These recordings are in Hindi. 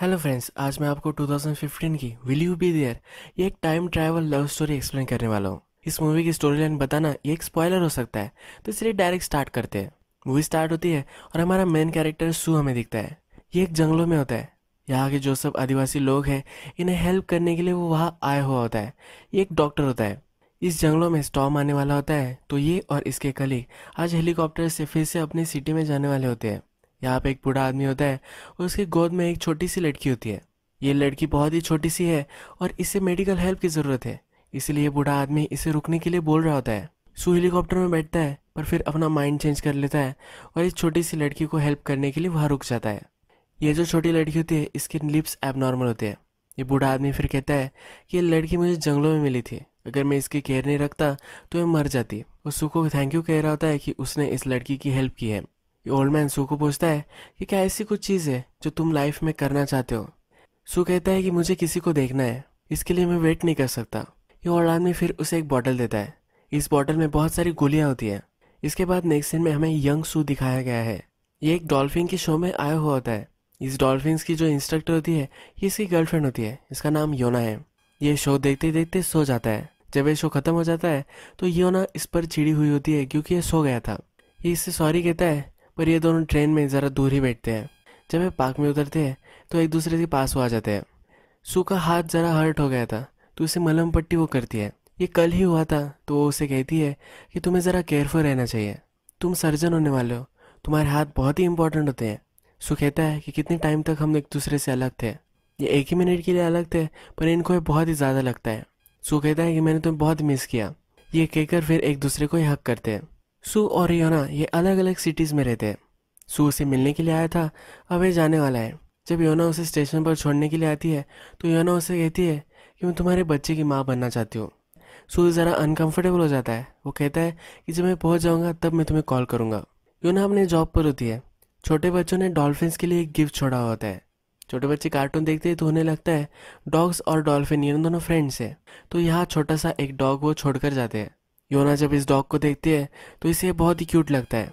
हेलो फ्रेंड्स आज मैं आपको 2015 की विल यू बी देयर ये एक time travel love story explain करने वाला हूँ इस मूवी की स्टोरी लाइन बताना ये एक स्पॉयलर हो सकता है तो इसलिए डायरेक्ट स्टार्ट करते हैं मूवी स्टार्ट होती है और हमारा मेन कैरेक्टर सू हमें दिखता है ये एक जंगलों में होता है यहाँ के जो सब आदिवासी लोग हैं इन्हें हेल्प करने के लिए वो वहाँ आया हुआ होता है ये एक डॉक्टर होता है इस जंगलों में स्टॉम आने वाला होता है तो ये और इसके कलीग आज हेलीकॉप्टर से फिर से अपनी सिटी में जाने वाले होते हैं यहाँ पे एक बूढ़ा आदमी होता है और उसकी गोद में एक छोटी सी लड़की होती है ये लड़की बहुत ही छोटी सी है और इसे मेडिकल हेल्प की ज़रूरत है इसीलिए बूढ़ा आदमी इसे रुकने के लिए बोल रहा होता है सो हेलीकॉप्टर में बैठता है पर फिर अपना माइंड चेंज कर लेता है और इस छोटी सी लड़की को हेल्प करने के लिए वहाँ रुक जाता है ये जो छोटी लड़की होती है इसके लिप्स एबनॉर्मल होते हैं ये बूढ़ा आदमी फिर कहता है कि ये लड़की मुझे जंगलों में मिली थी अगर मैं इसकी केयर नहीं रखता तो ये मर जाती और सुखो को थैंक यू कह रहा होता है कि उसने इस लड़की की हेल्प की है ओल्ड मैन सू को पूछता है कि क्या ऐसी कुछ चीज़ है जो तुम लाइफ में करना चाहते हो सू कहता है कि मुझे किसी को देखना है इसके लिए मैं वेट नहीं कर सकता ये ओल्ड आदमी फिर उसे एक बॉटल देता है इस बॉटल में बहुत सारी गोलियां होती है इसके बाद नेक्स्ट सीन में हमें यंग सू दिखाया गया है ये एक डॉल्फिन के शो में आया हुआ होता है इस डॉल्फिन की जो इंस्ट्रक्टर होती है ये इसकी गर्लफ्रेंड होती है इसका नाम योना है ये शो देखते देखते सो जाता है जब ये शो खत्म हो जाता है तो योना इस पर चिड़ी हुई होती है क्योंकि ये सो गया था ये इससे सॉरी कहता है पर ये दोनों ट्रेन में ज़रा दूर ही बैठते हैं जब वे पार्क में उतरते हैं तो एक दूसरे के पास हो आ जाते हैं सू का हाथ ज़रा हर्ट हो गया था तो उसे मलम पट्टी वो करती है ये कल ही हुआ था तो वो उसे कहती है कि तुम्हें ज़रा केयरफुल रहना चाहिए तुम सर्जन होने वाले हो तुम्हारे हाथ बहुत ही इंपॉर्टेंट होते हैं सो कहता है कि कितने टाइम तक हम एक दूसरे से अलग थे ये एक ही मिनट के लिए अलग थे पर इनको ये बहुत ही ज़्यादा लगता है सो कहता है कि मैंने तुम्हें बहुत मिस किया ये कहकर फिर एक दूसरे को ही हक करते हैं सू और योना ये अलग अलग सिटीज़ में रहते हैं सू उसे मिलने के लिए आया था अब ये जाने वाला है जब योना उसे स्टेशन पर छोड़ने के लिए आती है तो योना उसे कहती है कि मैं तुम्हारे बच्चे की माँ बनना चाहती हूँ सू ज़रा अनकम्फर्टेबल हो जाता है वो कहता है कि जब मैं पहुँच जाऊँगा तब मैं तुम्हें कॉल करूँगा योना अपने जॉब पर होती है छोटे बच्चों ने डॉल्फिन्स के लिए एक गिफ्ट छोड़ा होता है छोटे बच्चे कार्टून देखते हैं तो उन्हें लगता है डॉग्स और डॉल्फिन ये दोनों फ्रेंड्स हैं तो यहाँ छोटा सा एक डॉग वो छोड़कर जाते हैं योना जब इस डॉग को देखती है तो इसे बहुत ही क्यूट लगता है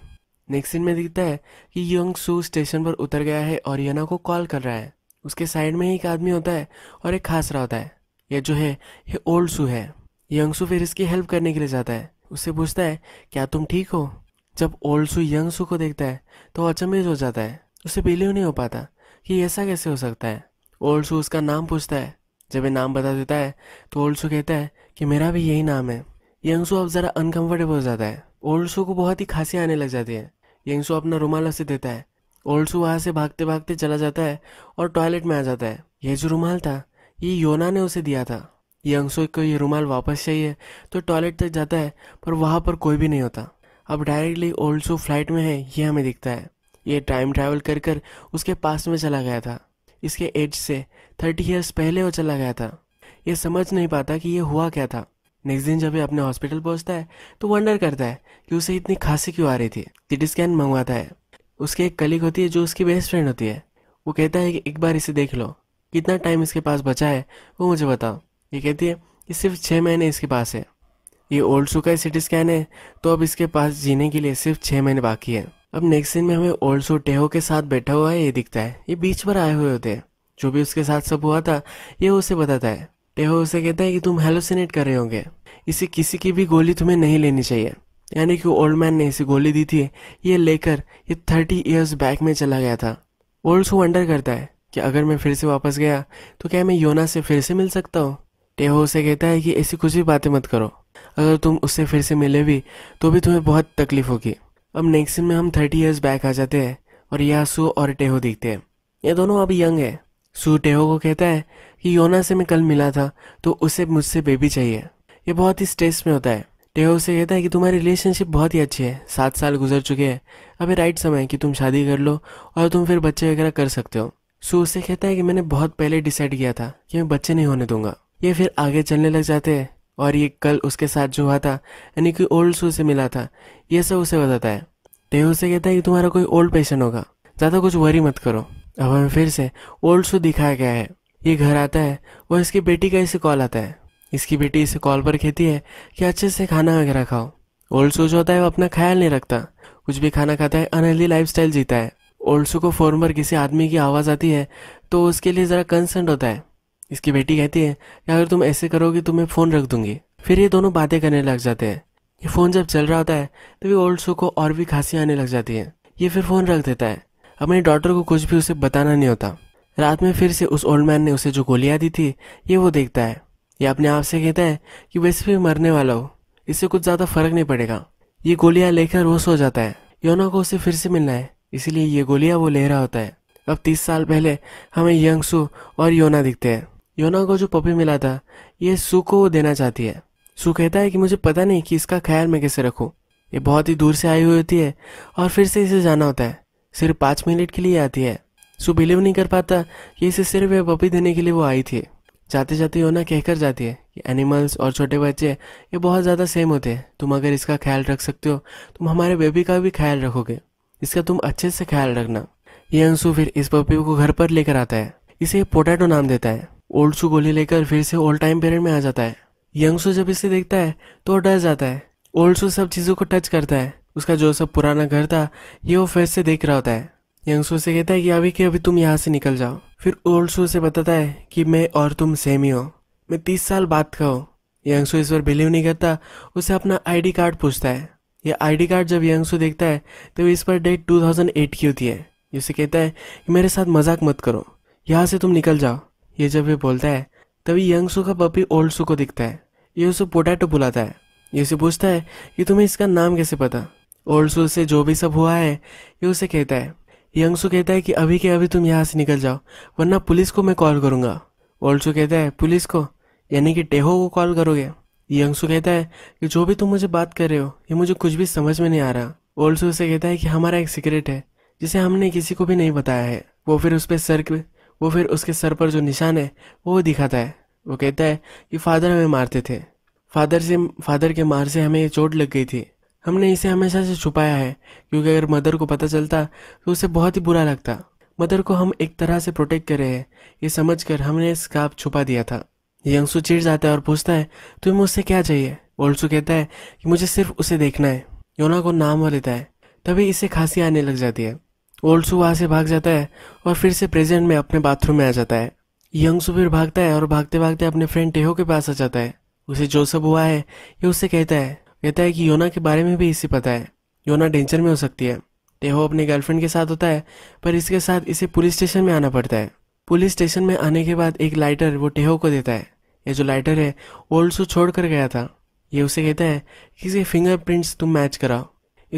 नेक्स्ट सीन में दिखता है कि यंग सु स्टेशन पर उतर गया है और योना को कॉल कर रहा है उसके साइड में ही एक आदमी होता है और एक खास रहा होता है यह जो है ये ओल्ड सू है यंग सू फिर इसकी हेल्प करने के लिए जाता है उससे पूछता है क्या तुम ठीक हो जब ओल्ड सू यंग सू को देखता है तो अचमेज हो जाता है उसे बिलीव नहीं हो पाता कि ऐसा कैसे हो सकता है ओल्ड सू उसका नाम पूछता है जब ये नाम बता देता है तो ओल्ड सू कहता है कि मेरा भी यही नाम है यंगसो अब ज़रा अनकंफर्टेबल हो जाता है ओल्डसो को बहुत ही खांसी आने लग जाती है यंगसो अपना रुमाल उसे देता है ओल्डसो वहाँ से भागते भागते चला जाता है और टॉयलेट में आ जाता है यह जो रुमाल था ये योना ने उसे दिया था यंगसो को ये रुमाल वापस चाहिए तो टॉयलेट तक जाता है पर वहाँ पर कोई भी नहीं होता अब डायरेक्टली ओल्डसो फ्लाइट में है ये हमें दिखता है ये टाइम ट्रैवल कर कर उसके पास में चला गया था इसके एज से थर्टी ईयर्स पहले वो चला गया था ये समझ नहीं पाता कि ये हुआ क्या था नेक्स्ट दिन जब ये अपने हॉस्पिटल पहुंचता है तो वंडर करता है कि उसे इतनी खांसी क्यों आ रही थी सिटी स्कैन मंगवाता है उसकी एक कलीग होती है जो उसकी बेस्ट फ्रेंड होती है वो कहता है कि एक बार इसे देख लो कितना टाइम इसके पास बचा है वो मुझे बताओ ये कहती है कि सिर्फ छः महीने इसके पास है ये ओल्ड सू का सिटी स्कैन है तो अब इसके पास जीने के लिए सिर्फ छः महीने बाकी है अब नेक्स्ट दिन में हमें ओल्ड सू टेहो के साथ बैठा हुआ है ये दिखता है ये बीच पर आए हुए होते हैं जो भी उसके साथ सब हुआ था ये उसे बताता है टेहो उसे कहता है कि तुम हेलोसिनेट कर रहे होंगे इसे किसी की भी गोली तुम्हें नहीं लेनी चाहिए यानी कि ओल्ड मैन ने इसे गोली दी थी ये लेकर ये थर्टी ईयर्स बैक में चला गया था ओल्ड को वंडर करता है कि अगर मैं फिर से वापस गया तो क्या मैं योना से फिर से मिल सकता हूँ टेहो उसे कहता है कि ऐसी कुछ भी बातें मत करो अगर तुम उससे फिर से मिले भी तो भी तुम्हें बहुत तकलीफ होगी अब नेक्स्ट में हम थर्टी ईयर्स बैक आ जाते हैं और यासू और टेहो दिखते हैं ये दोनों अब यंग है सूटेहो को कहता है कि योना से मैं कल मिला था तो उसे मुझसे बेबी चाहिए ये बहुत ही स्ट्रेस में होता है टेहो से कहता है कि तुम्हारी रिलेशनशिप बहुत ही अच्छी है सात साल गुजर चुके हैं अभी राइट समय है कि तुम शादी कर लो और तुम फिर बच्चे वगैरह कर सकते हो सू उसे कहता है कि मैंने बहुत पहले डिसाइड किया था कि मैं बच्चे नहीं होने दूंगा ये फिर आगे चलने लग जाते हैं और ये कल उसके साथ जो हुआ था यानी कि ओल्ड सू से मिला था ये सब उसे बताता है टेहो से कहता है कि तुम्हारा कोई ओल्ड पेशेंट होगा ज़्यादा कुछ वरी मत करो अब हमें फिर से ओल्ड शो दिखाया गया है ये घर आता है और इसकी बेटी का इसे कॉल आता है इसकी बेटी इसे कॉल पर कहती है कि अच्छे से खाना वगैरह खाओ ओल्ड शो जो होता है वो अपना ख्याल नहीं रखता कुछ भी खाना खाता है अनहेल्दी लाइफ जीता है ओल्ड शो को फोन पर किसी आदमी की आवाज़ आती है तो उसके लिए ज़रा कंसर्न होता है इसकी बेटी कहती है कि अगर तुम ऐसे करोगे तो मैं फ़ोन रख दूंगी फिर ये दोनों बातें करने लग जाते हैं ये फ़ोन जब चल रहा होता है तो ओल्ड शो को और भी खांसी आने लग जाती है ये फिर फ़ोन रख देता है अपनी डॉटर को कुछ भी उसे बताना नहीं होता रात में फिर से उस ओल्ड मैन ने उसे जो गोलियाँ दी थी ये वो देखता है ये अपने आप से कहता है कि वैसे भी मरने वाला हो इससे कुछ ज़्यादा फर्क नहीं पड़ेगा ये गोलियाँ लेकर वो सो जाता है योना को उसे फिर से मिलना है इसीलिए ये गोलियाँ वो ले रहा होता है अब तीस साल पहले हमें यंग सु और योना दिखते हैं योना को जो पपी मिला था ये सू को वो देना चाहती है सू कहता है कि मुझे पता नहीं कि इसका ख्याल मैं कैसे रखू ये बहुत ही दूर से आई हुई होती है और फिर से इसे जाना होता है सिर्फ पाँच मिनट के लिए आती है सो बिलीव नहीं कर पाता कि इसे सिर्फ ये पपी देने के लिए वो आई थी जाते जाते योना कहकर जाती है कि एनिमल्स और छोटे बच्चे ये बहुत ज़्यादा सेम होते हैं तुम अगर इसका ख्याल रख सकते हो तुम हमारे बेबी का भी ख्याल रखोगे इसका तुम अच्छे से ख्याल रखना ये अंशु फिर इस पपी को घर पर लेकर आता है इसे पोटैटो नाम देता है ओल्ड शू गोली लेकर फिर से ओल्ड टाइम पीरियड में आ जाता है यंग शू जब इसे देखता है तो डर जाता है ओल्ड शू सब चीज़ों को टच करता है उसका जो सब पुराना घर था ये वो फिर से देख रहा होता है यंग सो से कहता है कि अभी के अभी तुम यहाँ से निकल जाओ फिर ओल्ड सो से बताता है कि मैं और तुम सेम ही हो मैं तीस साल बाद का हूँ सो इस पर बिलीव नहीं करता उसे अपना आईडी कार्ड पूछता है यह आईडी कार्ड जब यंग सू देखता है तो इस पर डेट 2008 की होती है उसे कहता है कि मेरे साथ मजाक मत करो यहाँ से तुम निकल जाओ ये जब ये बोलता है तभी यंग सू का पपी ओल्ड सो को दिखता है ये उसे पोटैटो बुलाता है ये उसे पूछता है कि तुम्हें इसका नाम कैसे पता सू से जो भी सब हुआ है ये उसे कहता है यंगसू कहता है कि अभी के अभी तुम यहाँ से निकल जाओ वरना पुलिस को मैं कॉल करूँगा सू कहता है पुलिस को यानी कि टेहो को कॉल करोगे यंगसू कहता है कि जो भी तुम मुझे बात कर रहे हो ये मुझे कुछ भी समझ में नहीं आ रहा सू उसे कहता है कि हमारा एक सीक्रेट है जिसे हमने किसी को भी नहीं बताया है वो फिर उस पर सर वो फिर उसके सर पर जो निशान है वो दिखाता है वो कहता है कि फादर हमें मारते थे फादर से फादर के मार से हमें ये चोट लग गई थी हमने इसे हमेशा से छुपाया है क्योंकि अगर मदर को पता चलता तो उसे बहुत ही बुरा लगता मदर को हम एक तरह से प्रोटेक्ट कर रहे हैं ये कर हमने स्कार्फ छुपा दिया था यंगसू चिड़ जाता है और पूछता है तुम्हें मुझसे क्या चाहिए ओल्सू कहता है कि मुझे सिर्फ उसे देखना है योना को नाम लेता है तभी इसे खांसी आने लग जाती है ओल्सू वहाँ से भाग जाता है और फिर से प्रेजेंट में अपने बाथरूम में आ जाता है यंगसू फिर भागता है और भागते भागते अपने फ्रेंड टेहो के पास आ जाता है उसे जो सब हुआ है ये उससे कहता है कहता है कि योना के बारे में भी इसे पता है योना डेंचर में हो सकती है टेहो अपने गर्लफ्रेंड के साथ होता है पर इसके साथ इसे पुलिस स्टेशन में आना पड़ता है पुलिस स्टेशन में आने के बाद एक लाइटर वो टेहो को देता है ये जो लाइटर है ओल्ड सो छोड़ कर गया था ये उसे कहता है कि इसे फिंगरप्रिंट्स तुम मैच कराओ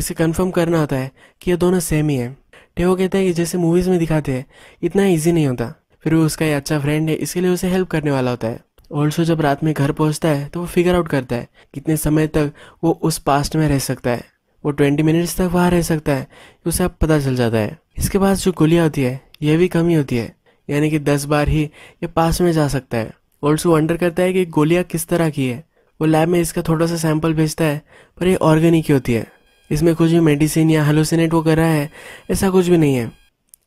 इसे कंफर्म करना होता है कि ये दोनों सेम ही है टेहो कहता है कि जैसे मूवीज़ में दिखाते हैं इतना ईजी नहीं होता फिर वो उसका ये अच्छा फ्रेंड है इसके लिए उसे हेल्प करने वाला होता है ऑल्सो जब रात में घर पहुंचता है तो वो फिगर आउट करता है कितने समय तक वो उस पास्ट में रह सकता है वो ट्वेंटी मिनट्स तक वहाँ रह सकता है उसे अब पता चल जाता है इसके बाद जो गोलियाँ होती है यह भी कमी होती है यानी कि दस बार ही ये पास में जा सकता है ऑल्सो वंडर करता है कि गोलियाँ किस तरह की है वो लैब में इसका थोड़ा सा सैंपल भेजता है पर ये ऑर्गेनिक ही होती है इसमें कुछ भी मेडिसिन या हेलोसिनेट वो कर रहा है ऐसा कुछ भी नहीं है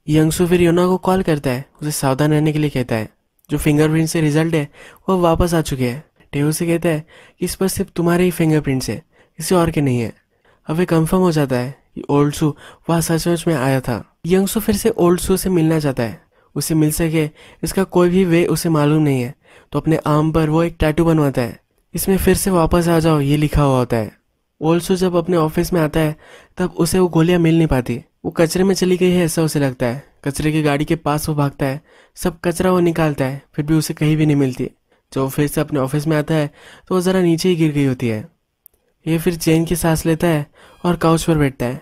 यंगसू फिर योना को कॉल करता है उसे सावधान रहने के लिए कहता है जो फिंगरप्रिंट से रिजल्ट है वो वापस आ चुके हैं टेहो से कहता है कि इस पर सिर्फ तुम्हारे ही फिंगरप्रिंट्स है किसी और के नहीं है अब वे कंफर्म हो जाता है कि ओल्ड सू वह सचमुच में आया था यंग सू फिर से ओल्ड सू से मिलना चाहता है उसे मिल सके इसका कोई भी वे उसे मालूम नहीं है तो अपने आर्म पर वो एक टैटू बनवाता है इसमें फिर से वापस आ जाओ ये लिखा हुआ होता है ओल्ड सू जब अपने ऑफिस में आता है तब उसे वो गोलियां मिल नहीं पाती वो कचरे में चली गई है ऐसा उसे लगता है कचरे की गाड़ी के पास वो भागता है सब कचरा वो निकालता है फिर भी उसे कहीं भी नहीं मिलती जब वो फिर से अपने ऑफिस में आता है तो वो ज़रा नीचे ही गिर गई होती है ये फिर चैन की सांस लेता है और काउच पर बैठता है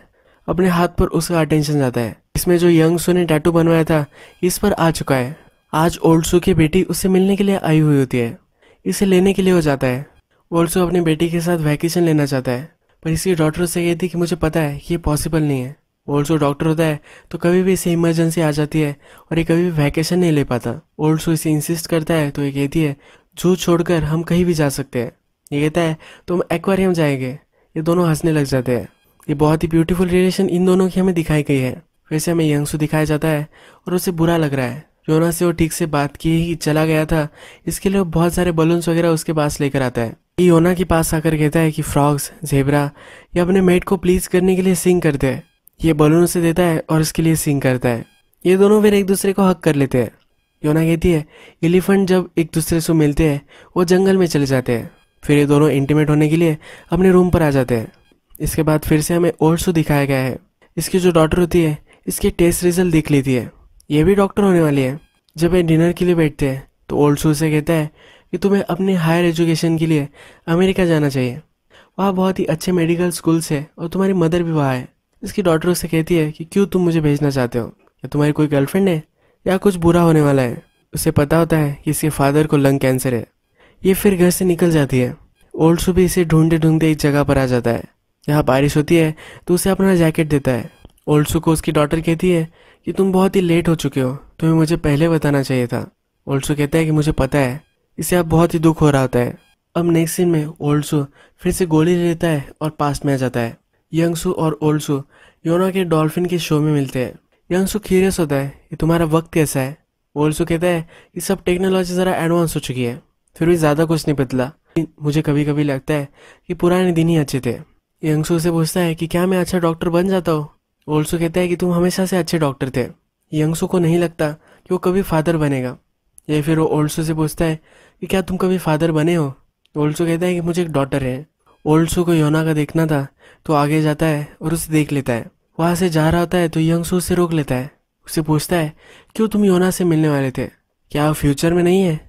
अपने हाथ पर उसका अटेंशन जाता है इसमें जो यंग सो ने टैटू बनवाया था इस पर आ चुका है आज ओल्ड सो की बेटी उससे मिलने के लिए आई हुई होती है इसे लेने के लिए वो जाता है ओल्ड सो अपनी बेटी के साथ वैकेशन लेना चाहता है पर इसकी डॉटर उससे कहती कि मुझे पता है कि ये पॉसिबल नहीं है ओल्ड डॉक्टर होता है तो कभी भी इसे इमरजेंसी आ जाती है और ये कभी भी वैकेशन नहीं ले पाता ओल्ड इसे इंसिस्ट करता है तो ये कहती है जू छोड़कर हम कहीं भी जा सकते हैं ये कहता है तो हम एक्वेरियम जाएंगे ये दोनों हंसने लग जाते हैं ये बहुत ही ब्यूटीफुल रिलेशन इन दोनों की हमें दिखाई गई है फिर से हमें यंगसू दिखाया जाता है और उसे बुरा लग रहा है योना से वो ठीक से बात किए ही चला गया था इसके लिए वो बहुत सारे बलून्स वगैरह उसके पास लेकर आता है ये योना के पास आकर कहता है कि फ्रॉग्स जेबरा ये अपने मेट को प्लीज करने के लिए सिंग करते हैं ये बलून उसे देता है और उसके लिए सिंग करता है ये दोनों फिर एक दूसरे को हक कर लेते हैं योना कहती है एलिफेंट जब एक दूसरे से मिलते हैं वो जंगल में चले जाते हैं फिर ये दोनों इंटीमेट होने के लिए अपने रूम पर आ जाते हैं इसके बाद फिर से हमें ओरसू दिखाया गया है इसकी जो डॉक्टर होती है इसके टेस्ट रिजल्ट देख लेती है ये भी डॉक्टर होने वाली है जब ये डिनर के लिए बैठते हैं तो ओल्डसू से कहता है कि तुम्हें अपने हायर एजुकेशन के लिए अमेरिका जाना चाहिए वहाँ बहुत ही अच्छे मेडिकल स्कूल्स है और तुम्हारी मदर भी वहाँ है इसकी डॉटर उसे कहती है कि क्यों तुम मुझे भेजना चाहते हो या तुम्हारी कोई गर्लफ्रेंड है या कुछ बुरा होने वाला है उसे पता होता है कि इसके फादर को लंग कैंसर है ये फिर घर से निकल जाती है ओल्ड सुबह इसे ढूंढते ढूंढते एक जगह पर आ जाता है यहाँ बारिश होती है तो उसे अपना जैकेट देता है ओल्ड सू को उसकी डॉटर कहती है कि तुम बहुत ही लेट हो चुके हो तुम्हें मुझे पहले बताना चाहिए था ओल्ड सू कहता है कि मुझे पता है इसे अब बहुत ही दुख हो रहा होता है अब नेक्स्ट सीन में ओल्ड सू फिर से गोली ले लेता है और पास्ट में आ जाता है यंगसू और ओल्डसू योनो के डॉल्फिन के शो में मिलते हैं यंगसू क्यूरियस होता है कि तुम्हारा वक्त कैसा है ओल्डसू कहता है कि सब टेक्नोलॉजी ज़रा एडवांस हो चुकी है फिर भी ज़्यादा कुछ नहीं बदला मुझे कभी कभी लगता है कि पुराने दिन ही अच्छे थे यंगसू से पूछता है कि क्या मैं अच्छा डॉक्टर बन जाता हूँ ओल्डसू कहता है कि तुम हमेशा से अच्छे डॉक्टर थे यंगसू को नहीं लगता कि वो कभी फादर बनेगा या फिर वो ओल्डसू से पूछता है कि क्या तुम कभी फादर बने हो ओल्डसू कहता है कि मुझे एक डॉटर है ओल्डसू को योना का देखना था तो आगे जाता है और उसे देख लेता है वहाँ से जा रहा होता है तो यंगसू उसे रोक लेता है उसे पूछता है क्यों तुम योना से मिलने वाले थे क्या वो फ्यूचर में नहीं है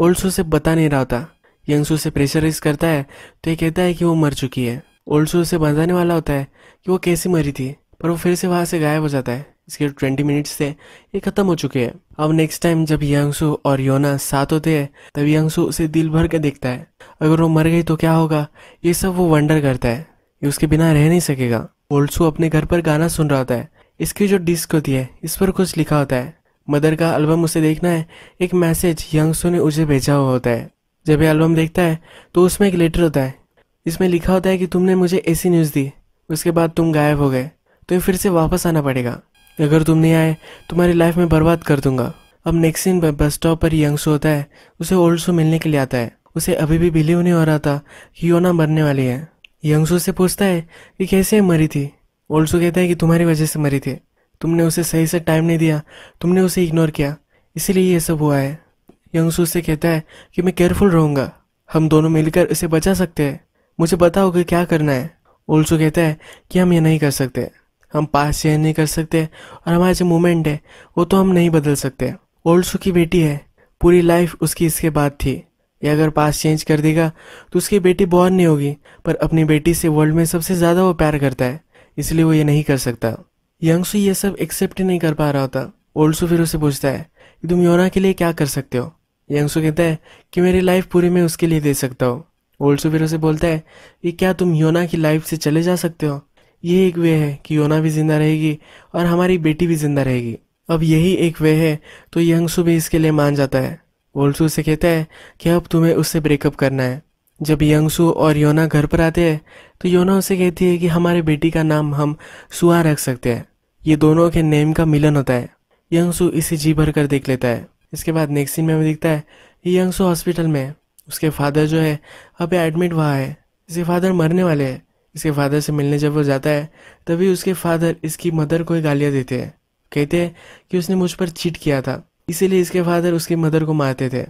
ओल्डसू से बता नहीं रहा होता यंगसू से प्रेशराइज करता है तो ये कहता है कि वो मर चुकी है ओल्डसू उसे बताने वाला होता है कि वो कैसे मरी थी पर वो फिर से वहाँ से गायब हो जाता है इसके ट्वेंटी मिनट्स थे ये ख़त्म हो चुके हैं अब नेक्स्ट टाइम जब यंगसू और योना साथ होते हैं तब यंगसू उसे दिल भर के देखता है अगर वो मर गई तो क्या होगा ये सब वो वंडर करता है ये उसके बिना रह नहीं सकेगा ओल्सू अपने घर पर गाना सुन रहा होता है इसकी जो डिस्क होती है इस पर कुछ लिखा होता है मदर का एल्बम उसे देखना है एक मैसेज यंगसू ने उसे भेजा हुआ होता है जब ये एल्बम देखता है तो उसमें एक लेटर होता है इसमें लिखा होता है कि तुमने मुझे ऐसी न्यूज़ दी उसके बाद तुम गायब हो गए तो ये फिर से वापस आना पड़ेगा अगर तुम नहीं आए तुम्हारी लाइफ में बर्बाद कर दूंगा अब नेक्सिन बस स्टॉप पर यंग सो होता है उसे ओल्ड सो मिलने के लिए आता है उसे अभी भी बिलीव नहीं हो रहा था कि योना मरने वाली है सो से पूछता है कि कैसे मरी थी ओल्ड सो कहता है कि तुम्हारी वजह से मरी थी तुमने उसे सही से टाइम नहीं दिया तुमने उसे इग्नोर किया इसीलिए यह सब हुआ है यंगसू से कहता है कि मैं केयरफुल रहूँगा हम दोनों मिलकर इसे बचा सकते हैं मुझे पता होगा क्या करना है ओल्सो कहता है कि हम ये नहीं कर सकते हम पास चेंज नहीं कर सकते और हमारा जो मोमेंट है वो तो हम नहीं बदल सकते ओल्डसू की बेटी है पूरी लाइफ उसकी इसके बाद थी या अगर पास चेंज कर देगा तो उसकी बेटी बॉर्न नहीं होगी पर अपनी बेटी से वर्ल्ड में सबसे ज़्यादा वो प्यार करता है इसलिए वो ये नहीं कर सकता यंगसू ये सब एक्सेप्ट नहीं कर पा रहा होता ओल्सू फिर उसे पूछता है कि तुम योना के लिए क्या कर सकते हो यंगसू कहता है कि मेरी लाइफ पूरी मैं उसके लिए दे सकता हूँ ओल्सू फिर उसे बोलता है कि क्या तुम योना की लाइफ से चले जा सकते हो ये एक वे है कि योना भी जिंदा रहेगी और हमारी बेटी भी जिंदा रहेगी अब यही एक वे है तो यंगसू भी इसके लिए मान जाता है वोल्सू से कहता है कि अब तुम्हें उससे ब्रेकअप करना है जब यंगसू और योना घर पर आते हैं तो योना उसे कहती है कि हमारे बेटी का नाम हम सुहा रख सकते हैं ये दोनों के नेम का मिलन होता है यंगसू इसे जी भर कर देख लेता है इसके बाद नेक्स्ट सीन में हमें दिखता है कि यंगसु हॉस्पिटल में है उसके फादर जो है अब एडमिट हुआ है इसके फादर मरने वाले हैं इसके फादर से मिलने जब वो जाता है तभी उसके फादर इसकी मदर को गालियाँ देते हैं कहते हैं कि उसने मुझ पर चीट किया था इसीलिए इसके फादर उसकी मदर को मारते थे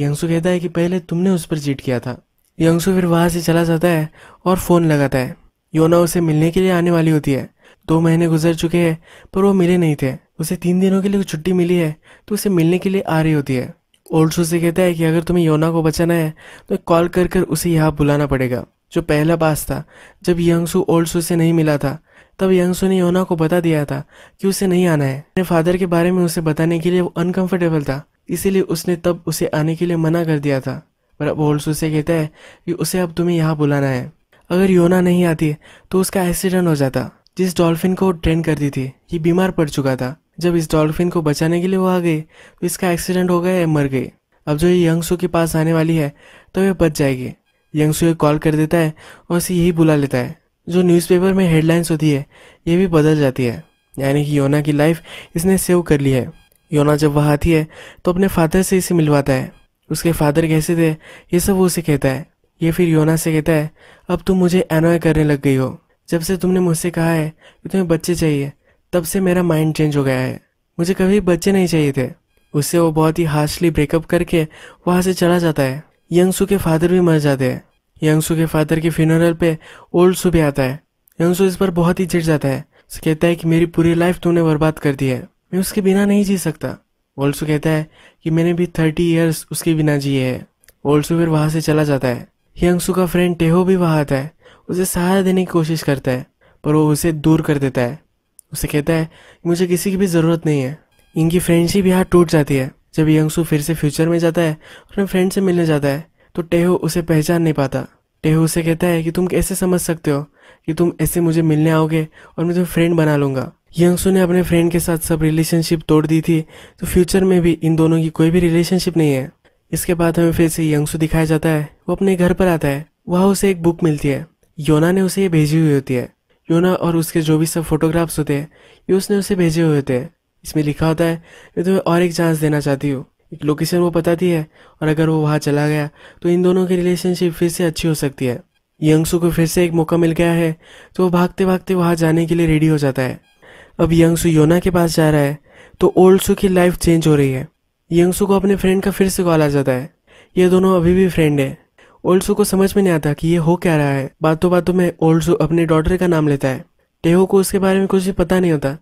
यंगसू कहता है कि पहले तुमने उस पर चीट किया था यंगसु फिर वहाँ से चला जाता है और फ़ोन लगाता है योना उसे मिलने के लिए आने वाली होती है दो महीने गुजर चुके हैं पर वो मिले नहीं थे उसे तीन दिनों के लिए छुट्टी मिली है तो उसे मिलने के लिए आ रही होती है ओल्ड से कहता है कि अगर तुम्हें योना को बचाना है तो कॉल कर कर उसे यहाँ बुलाना पड़ेगा जो पहला पास था जब यंगसू सू से नहीं मिला था तब यंगसू ने योना को बता दिया था कि उसे नहीं आना है अपने फादर के बारे में उसे बताने के लिए वो अनकंफर्टेबल था इसीलिए उसने तब उसे आने के लिए मना कर दिया था पर अब सू से कहता है कि उसे अब तुम्हें यहाँ बुलाना है अगर योना नहीं आती तो उसका एक्सीडेंट हो जाता जिस डॉल्फिन को ट्रेन करती थी ये बीमार पड़ चुका था जब इस डॉल्फिन को बचाने के लिए वो आ गई तो इसका एक्सीडेंट हो गया या मर गई अब जो ये यंगसू के पास आने वाली है तो वे बच जाएगी यंगसू कॉल कर देता है और उसे यही बुला लेता है जो न्यूज़पेपर में हेडलाइंस होती है ये भी बदल जाती है यानी कि योना की लाइफ इसने सेव कर ली है योना जब वह आती है तो अपने फादर से इसे मिलवाता है उसके फादर कैसे थे ये सब वो उसे कहता है ये फिर योना से कहता है अब तुम मुझे एनॉय करने लग गई हो जब से तुमने मुझसे कहा है कि तुम्हें बच्चे चाहिए तब से मेरा माइंड चेंज हो गया है मुझे कभी बच्चे नहीं चाहिए थे उससे वो बहुत ही हार्शली ब्रेकअप करके वहाँ से चला जाता है यंगसू के फादर भी मर जाते हैं यंगसू के फादर के फ्यूनरल पे ओल्ड सू भी आता है यंगसू इस पर बहुत ही चिट जाता है उसे कहता है कि मेरी पूरी लाइफ तूने बर्बाद कर दी है मैं उसके बिना नहीं जी सकता ओल्डसू कहता है कि मैंने भी थर्टी ईयर्स उसके बिना जिए है ओल्डसू फिर वहां से चला जाता है यंगसू का फ्रेंड टेहो भी वहां आता है उसे सहारा देने की कोशिश करता है पर वो उसे दूर कर देता है उसे कहता है कि मुझे किसी की भी ज़रूरत नहीं है इनकी फ्रेंडशिप यहाँ टूट जाती है जब यंगसू फिर से फ्यूचर में जाता है और अपने फ्रेंड से मिलने जाता है तो टेहो उसे पहचान नहीं पाता टेहो उसे कहता है कि तुम कैसे समझ सकते हो कि तुम ऐसे मुझे मिलने आओगे और मैं तुम्हें फ्रेंड बना लूंगा यंगसू ने अपने फ्रेंड के साथ सब रिलेशनशिप तोड़ दी थी तो फ्यूचर में भी इन दोनों की कोई भी रिलेशनशिप नहीं है इसके बाद हमें फिर से यंगसू दिखाया जाता है वो अपने घर पर आता है वहाँ उसे एक बुक मिलती है योना ने उसे ये भेजी हुई होती है योना और उसके जो भी सब फोटोग्राफ्स होते हैं ये उसने उसे भेजे हुए होते हैं इसमें लिखा होता है मैं तुम्हें और एक चांस देना चाहती हूँ एक लोकेशन वो पता थी है और अगर वो वहाँ चला गया तो इन दोनों की रिलेशनशिप फिर से अच्छी हो सकती है यंगसू को फिर से एक मौका मिल गया है तो वो भागते भागते वहाँ जाने के लिए रेडी हो जाता है अब यंगसू योना के पास जा रहा है तो ओल्ड सू की लाइफ चेंज हो रही है यंगसू को अपने फ्रेंड का फिर से कॉल आ जाता है ये दोनों अभी भी फ्रेंड है ओल्ड सू को समझ में नहीं आता कि ये हो क्या रहा है बातों बातों में ओल्ड सू अपने डॉटर का नाम लेता है टेहो को उसके बारे में कुछ भी पता नहीं होता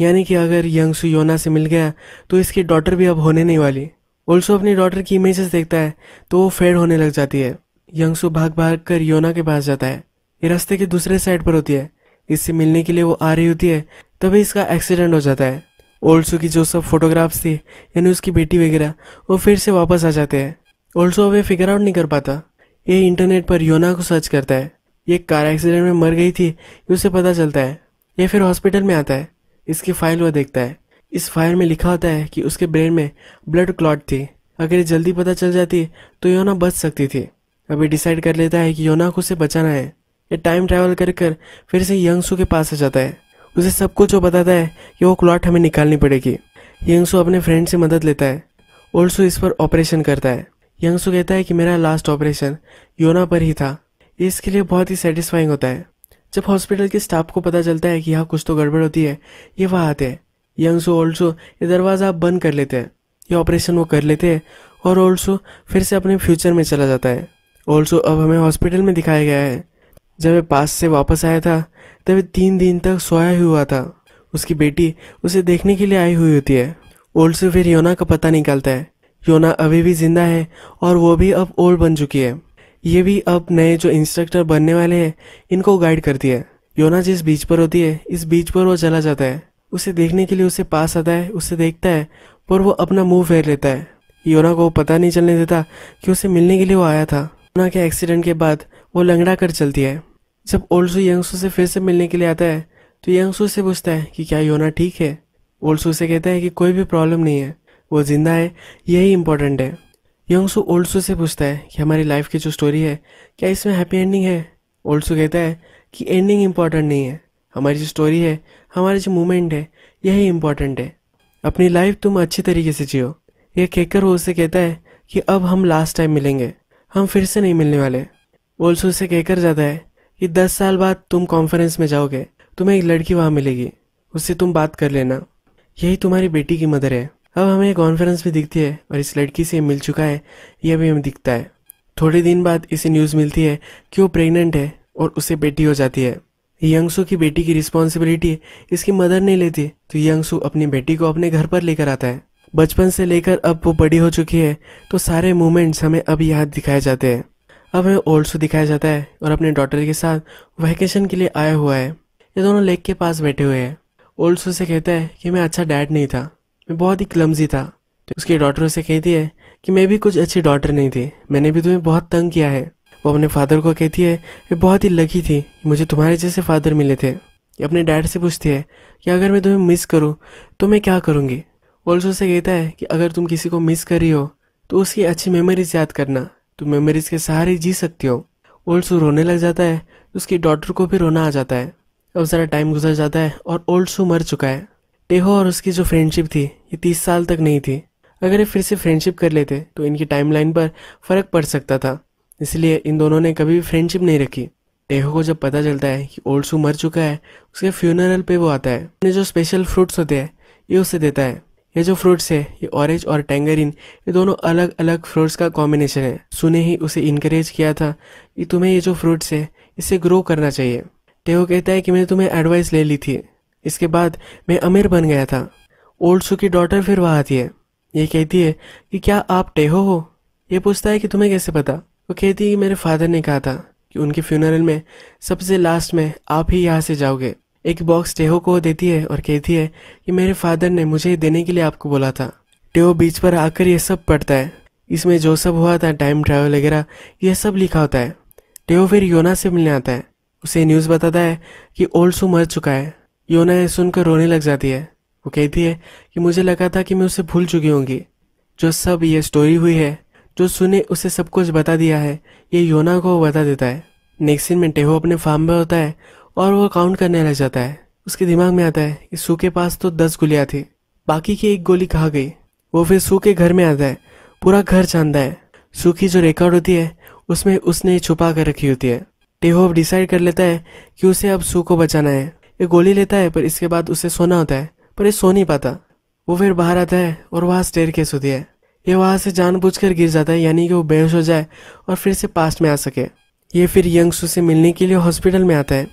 यानी कि अगर यंग योना से मिल गया तो इसकी डॉटर भी अब होने नहीं वाली ओल्सो अपनी डॉटर की इमेजेस देखता है तो वो फेड होने लग जाती है यंगसू भाग भाग कर योना के पास जाता है ये रास्ते के दूसरे साइड पर होती है इससे मिलने के लिए वो आ रही होती है तभी इसका एक्सीडेंट हो जाता है ओल्सो की जो सब फोटोग्राफ्स थी यानी उसकी बेटी वगैरह वो फिर से वापस आ जाते हैं ओल्सो अब फिगर आउट नहीं कर पाता ये इंटरनेट पर योना को सर्च करता है ये कार एक्सीडेंट में मर गई थी उसे पता चलता है ये फिर हॉस्पिटल में आता है इसकी फाइल वह देखता है इस फाइल में लिखा होता है कि उसके ब्रेन में ब्लड क्लॉट थी अगर ये जल्दी पता चल जाती तो योना बच सकती थी अभी डिसाइड कर लेता है कि योना को उसे बचाना है ये टाइम ट्रैवल कर कर फिर से यंगसू के पास आ जाता है उसे सब कुछ वो बताता है कि वो क्लॉट हमें निकालनी पड़ेगी यंगसू अपने फ्रेंड से मदद लेता है ओल्सू इस पर ऑपरेशन करता है यंगसू कहता है कि मेरा लास्ट ऑपरेशन योना पर ही था इसके लिए बहुत ही सेटिस्फाइंग होता है जब हॉस्पिटल के स्टाफ को पता चलता है कि यहाँ कुछ तो गड़बड़ होती है ये वह आते हैं ओल्ड ऑल्सो ये दरवाज़ा बंद कर लेते हैं ये ऑपरेशन वो कर लेते हैं और ऑल्सो फिर से अपने फ्यूचर में चला जाता है ऑल्सो अब हमें हॉस्पिटल में दिखाया गया है जब वह पास से वापस आया था तब तीन दिन तक सोया हुआ था उसकी बेटी उसे देखने के लिए आई हुई होती है सो फिर योना का पता निकालता है योना अभी भी जिंदा है और वो भी अब ओल्ड बन चुकी है ये भी अब नए जो इंस्ट्रक्टर बनने वाले हैं इनको गाइड करती है योना जिस बीच पर होती है इस बीच पर वो चला जाता है उसे देखने के लिए उसे पास आता है उसे देखता है पर वो अपना मुंह फेर लेता है योना को पता नहीं चलने देता कि उसे मिलने के लिए वो आया था योना के एक्सीडेंट के बाद वो लंगड़ा कर चलती है जब ओल्सू यंगसू से फिर से मिलने के लिए आता है तो यंगसू से पूछता है कि क्या योना ठीक है ओल्सू से कहता है कि कोई भी प्रॉब्लम नहीं है वो जिंदा है यही इम्पोर्टेंट है यंगसू ओल्डसू से पूछता है कि हमारी लाइफ की जो स्टोरी है क्या इसमें हैप्पी एंडिंग है ओल्डसू कहता है कि एंडिंग इम्पॉर्टेंट नहीं है हमारी जो स्टोरी है हमारी जो मोमेंट है यही इम्पॉर्टेंट है अपनी लाइफ तुम अच्छी तरीके से जियो यह कहकर वो उसे कहता है कि अब हम लास्ट टाइम मिलेंगे हम फिर से नहीं मिलने वाले ओल्सू उसे कहकर जाता है कि दस साल बाद तुम कॉन्फ्रेंस में जाओगे तुम्हें एक लड़की वहाँ मिलेगी उससे तुम बात कर लेना यही तुम्हारी बेटी की मदर है अब हमें कॉन्फ्रेंस में दिखती है और इस लड़की से मिल चुका है यह भी हमें दिखता है थोड़े दिन बाद इसे न्यूज़ मिलती है कि वो प्रेग्नेंट है और उसे बेटी हो जाती है यंगसू की बेटी की रिस्पॉन्सिबिलिटी इसकी मदर नहीं लेती तो यंगसू अपनी बेटी को अपने घर पर लेकर आता है बचपन से लेकर अब वो बड़ी हो चुकी है तो सारे मोमेंट्स हमें अब याद दिखाए जाते हैं अब हमें ओल्डसू दिखाया जाता है और अपने डॉटर के साथ वैकेशन के लिए आया हुआ है ये दोनों लेक के पास बैठे हुए हैं ओल्डसू से कहता है कि मैं अच्छा डैड नहीं था मैं बहुत ही क्लमजी था तो उसके डॉटरों से कहती है कि मैं भी कुछ अच्छी डॉटर नहीं थी मैंने भी तुम्हें बहुत तंग किया है वो अपने फादर को कहती है मैं बहुत ही लकी थी मुझे तुम्हारे जैसे फादर मिले थे अपने डैड से पूछती है कि अगर मैं तुम्हें मिस करूँ तो मैं क्या करूँगी ऑल्सो से कहता है कि अगर तुम किसी को मिस करी हो तो उसकी अच्छी मेमोरीज याद करना तुम मेमोरीज के सहारे जी सकती हो ओल्सो रोने लग जाता है उसकी डॉटर को भी रोना आ जाता है अब ज़रा टाइम गुजर जाता है और ओल्ड मर चुका है टेहो और उसकी जो फ्रेंडशिप थी ये तीस साल तक नहीं थी अगर ये फिर से फ्रेंडशिप कर लेते तो इनकी टाइमलाइन पर फर्क पड़ सकता था इसलिए इन दोनों ने कभी भी फ्रेंडशिप नहीं रखी टेहो को जब पता चलता है कि ओल्डसू मर चुका है उसके फ्यूनरल पे वो आता है अपने जो स्पेशल फ्रूट्स होते हैं ये उसे देता है ये जो फ्रूट्स है ये ऑरेंज और टेंगरिन ये दोनों अलग अलग फ्रूट्स का कॉम्बिनेशन है सुने ही उसे इनक्रेज किया था कि तुम्हें ये जो फ्रूट्स है इसे ग्रो करना चाहिए टेहो कहता है कि मैंने तुम्हें एडवाइस ले ली थी इसके बाद मैं अमीर बन गया था ओल्ड सू की डॉटर फिर वहाँ आती है ये कहती है कि क्या आप टेहो हो ये पूछता है कि तुम्हें कैसे पता वो कहती है कि मेरे फादर ने कहा था कि उनके फ्यूनरल में सबसे लास्ट में आप ही यहाँ से जाओगे एक बॉक्स टेहो को देती है और कहती है कि मेरे फादर ने मुझे देने के लिए आपको बोला था टेहो बीच पर आकर यह सब पढ़ता है इसमें जो सब हुआ था टाइम ट्रैवल वगैरह यह सब लिखा होता है टेहो फिर योना से मिलने आता है उसे न्यूज़ बताता है कि ओल्ड सू मर चुका है योना यह सुनकर रोने लग जाती है वो कहती है कि मुझे लगा था कि मैं उसे भूल चुकी होंगी जो सब ये स्टोरी हुई है जो सुने उसे सब कुछ बता दिया है ये योना को बता देता है नेक्स्ट में टेहो अपने फार्म में होता है और वो काउंट करने लग जाता है उसके दिमाग में आता है कि सू के पास तो दस गोलियां थी बाकी की एक गोली कहा गई वो फिर सू के घर में आता है पूरा घर चांदा है सू की जो रिकॉर्ड होती है उसमें उसने छुपा कर रखी होती है टेहो अब डिसाइड कर लेता है कि उसे अब सू को बचाना है ये गोली लेता है पर इसके बाद उसे सोना होता है पर ये सो नहीं पाता वो फिर बाहर आता है और वहाँ स्टेर केस होती है ये वहाँ से जानबूझकर गिर जाता है यानी कि वो बेहोश हो जाए और फिर से पास्ट में आ सके ये फिर यंगसू से मिलने के लिए हॉस्पिटल में आता है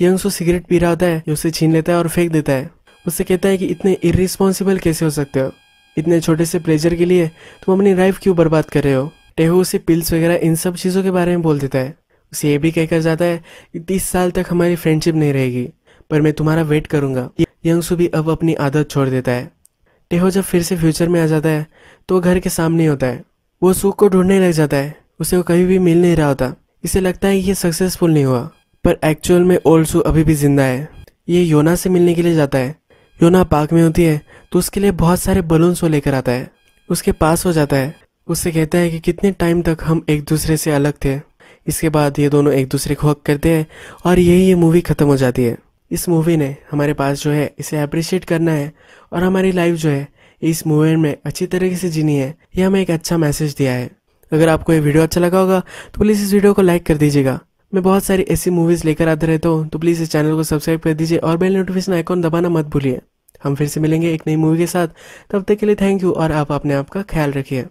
यंगसू सिगरेट पी रहा होता है ये उसे छीन लेता है और फेंक देता है उससे कहता है कि इतने इरिस्पॉन्सिबल कैसे हो सकते हो इतने छोटे से प्लेजर के लिए तुम अपनी लाइफ क्यों बर्बाद कर रहे हो टेहू उसे पिल्स वगैरह इन सब चीज़ों के बारे में बोल देता है उसे ये भी कहकर जाता है कि तीस साल तक हमारी फ्रेंडशिप नहीं रहेगी पर मैं तुम्हारा वेट यंग यंगसू भी अब अपनी आदत छोड़ देता है टेहो जब फिर से फ्यूचर में आ जाता है तो घर के सामने होता है वो सुख को ढूंढने लग जाता है उसे वो कभी भी मिल नहीं रहा होता इसे लगता है ये सक्सेसफुल नहीं हुआ पर एक्चुअल में सु अभी भी जिंदा है ये योना से मिलने के लिए जाता है योना पार्क में होती है तो उसके लिए बहुत सारे बलून्स वो लेकर आता है उसके पास हो जाता है उससे कहता है कि कितने टाइम तक हम एक दूसरे से अलग थे इसके बाद ये दोनों एक दूसरे को हक करते हैं और यही ये मूवी ख़त्म हो जाती है इस मूवी ने हमारे पास जो है इसे अप्रिशिएट करना है और हमारी लाइफ जो है इस मूवी में अच्छी तरीके से जीनी है यह हमें एक अच्छा मैसेज दिया है अगर आपको ये वीडियो अच्छा लगा होगा तो प्लीज़ इस वीडियो को लाइक कर दीजिएगा मैं बहुत सारी ऐसी मूवीज़ लेकर आते रहता हूँ तो प्लीज़ इस चैनल को सब्सक्राइब कर दीजिए और बेल नोटिफिकेशन आइकॉन दबाना मत भूलिए हम फिर से मिलेंगे एक नई मूवी के साथ तब तक के लिए थैंक यू और आप अपने आप का ख्याल रखिए